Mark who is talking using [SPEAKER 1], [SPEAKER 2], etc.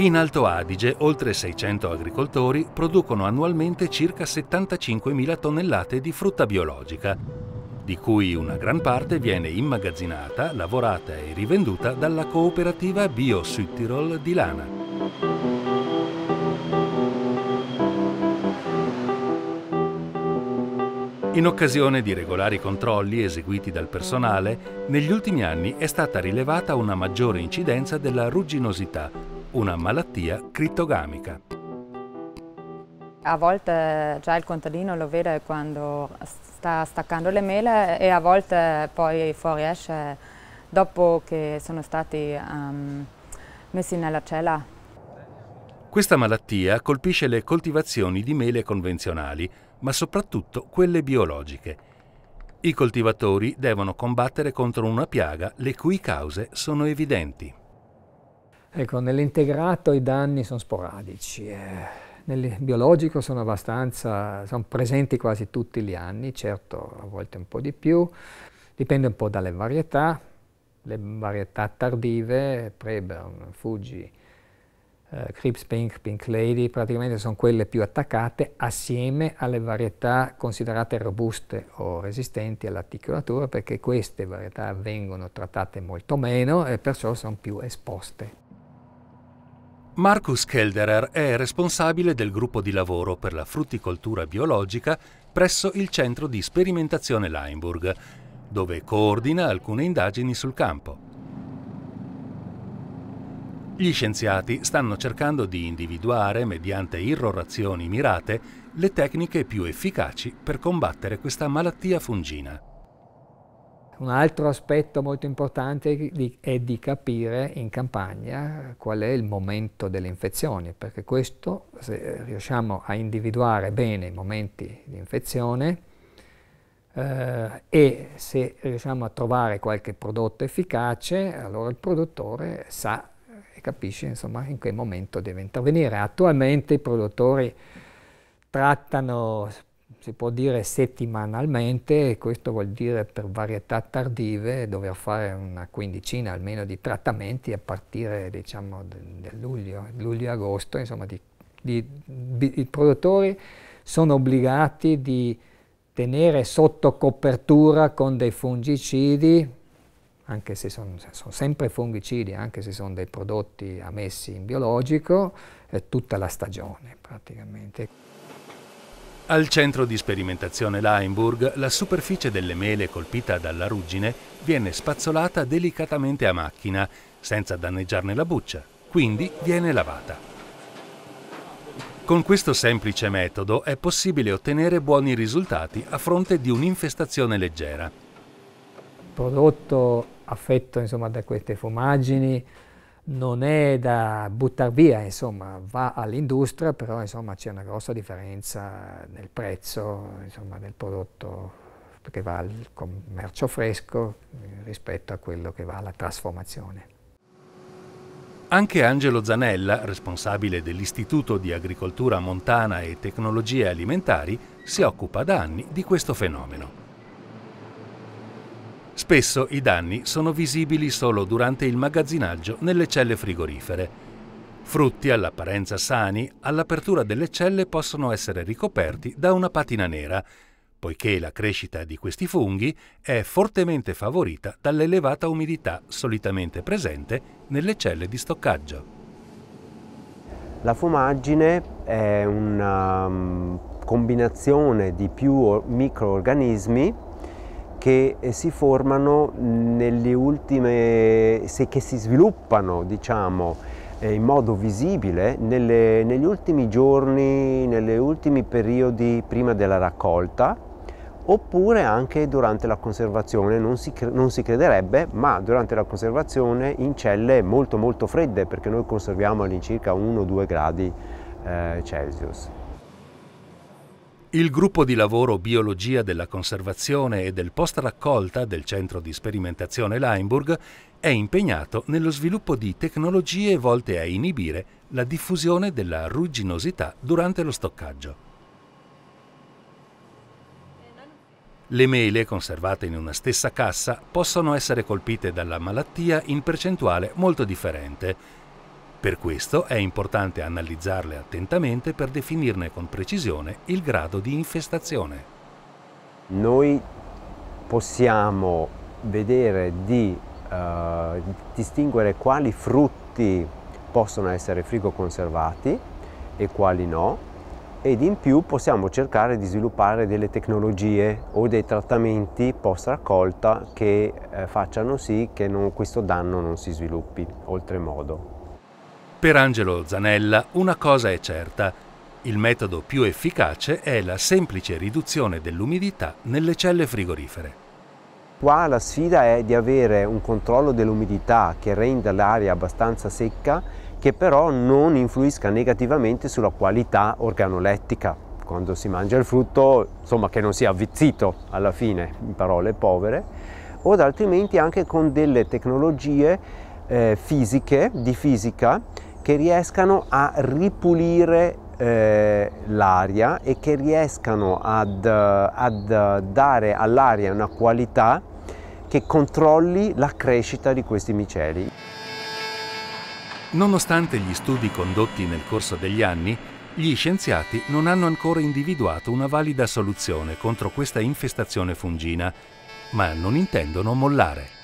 [SPEAKER 1] In Alto Adige oltre 600 agricoltori producono annualmente circa 75.000 tonnellate di frutta biologica, di cui una gran parte viene immagazzinata, lavorata e rivenduta dalla cooperativa Bio Südtirol di Lana. In occasione di regolari controlli eseguiti dal personale, negli ultimi anni è stata rilevata una maggiore incidenza della rugginosità, una malattia crittogamica.
[SPEAKER 2] A volte già il contadino lo vede quando sta staccando le mele e a volte poi fuoriesce dopo che sono stati um, messi nella cella.
[SPEAKER 1] Questa malattia colpisce le coltivazioni di mele convenzionali, ma soprattutto quelle biologiche. I coltivatori devono combattere contro una piaga le cui cause sono evidenti.
[SPEAKER 2] Ecco, nell'integrato i danni sono sporadici, eh. nel biologico sono abbastanza, sono presenti quasi tutti gli anni, certo a volte un po' di più, dipende un po' dalle varietà, le varietà tardive, Preburn, Fuji, eh, Crips Pink, Pink Lady, praticamente sono quelle più attaccate assieme alle varietà considerate robuste o resistenti all'articolatura perché queste varietà vengono trattate molto meno e perciò sono più esposte.
[SPEAKER 1] Marcus Kelderer è responsabile del gruppo di lavoro per la frutticoltura biologica presso il centro di sperimentazione Leimburg, dove coordina alcune indagini sul campo. Gli scienziati stanno cercando di individuare, mediante irrorazioni mirate, le tecniche più efficaci per combattere questa malattia fungina.
[SPEAKER 2] Un altro aspetto molto importante di, è di capire in campagna qual è il momento delle infezioni, perché questo, se riusciamo a individuare bene i momenti di infezione eh, e se riusciamo a trovare qualche prodotto efficace, allora il produttore sa e capisce insomma, in che momento deve intervenire. Attualmente i produttori trattano si può dire settimanalmente, questo vuol dire per varietà tardive dover fare una quindicina almeno di trattamenti a partire diciamo del luglio, luglio agosto, insomma di, di, di, i produttori sono obbligati di tenere sotto copertura con dei fungicidi, anche se sono, sono sempre fungicidi, anche se sono dei prodotti ammessi in biologico, eh, tutta la stagione praticamente.
[SPEAKER 1] Al centro di sperimentazione Laimburg, la superficie delle mele colpita dalla ruggine viene spazzolata delicatamente a macchina, senza danneggiarne la buccia, quindi viene lavata. Con questo semplice metodo è possibile ottenere buoni risultati a fronte di un'infestazione leggera. Il
[SPEAKER 2] prodotto affetto insomma, da queste fumagini non è da buttare via, insomma, va all'industria, però c'è una grossa differenza nel prezzo insomma, del prodotto che va al commercio fresco eh, rispetto a quello che va alla trasformazione.
[SPEAKER 1] Anche Angelo Zanella, responsabile dell'Istituto di Agricoltura Montana e Tecnologie Alimentari, si occupa da anni di questo fenomeno. Spesso i danni sono visibili solo durante il magazzinaggio nelle celle frigorifere. Frutti all'apparenza sani, all'apertura delle celle possono essere ricoperti da una patina nera, poiché la crescita di questi funghi è fortemente favorita dall'elevata umidità solitamente presente nelle celle di stoccaggio.
[SPEAKER 3] La fumaggine è una mm, combinazione di più microorganismi che eh, si formano nelle ultime, che si sviluppano diciamo, eh, in modo visibile nelle, negli ultimi giorni, negli ultimi periodi prima della raccolta oppure anche durante la conservazione, non si, non si crederebbe, ma durante la conservazione in celle molto molto fredde perché noi conserviamo all'incirca 1-2 gradi eh, Celsius.
[SPEAKER 1] Il gruppo di lavoro Biologia della conservazione e del post raccolta del centro di sperimentazione Leimburg è impegnato nello sviluppo di tecnologie volte a inibire la diffusione della rugginosità durante lo stoccaggio. Le mele conservate in una stessa cassa possono essere colpite dalla malattia in percentuale molto differente per questo è importante analizzarle attentamente per definirne con precisione il grado di infestazione.
[SPEAKER 3] Noi possiamo vedere di eh, distinguere quali frutti possono essere frigoconservati e quali no ed in più possiamo cercare di sviluppare delle tecnologie o dei trattamenti post raccolta che eh, facciano sì che non, questo danno non si sviluppi oltremodo.
[SPEAKER 1] Per Angelo Zanella una cosa è certa, il metodo più efficace è la semplice riduzione dell'umidità nelle celle frigorifere.
[SPEAKER 3] Qua la sfida è di avere un controllo dell'umidità che renda l'aria abbastanza secca, che però non influisca negativamente sulla qualità organolettica. Quando si mangia il frutto, insomma, che non sia avvizzito alla fine, in parole povere, o altrimenti anche con delle tecnologie eh, fisiche, di fisica, che riescano a ripulire eh, l'aria e che riescano ad, ad dare all'aria una qualità che controlli la crescita di questi miceli.
[SPEAKER 1] Nonostante gli studi condotti nel corso degli anni, gli scienziati non hanno ancora individuato una valida soluzione contro questa infestazione fungina, ma non intendono mollare.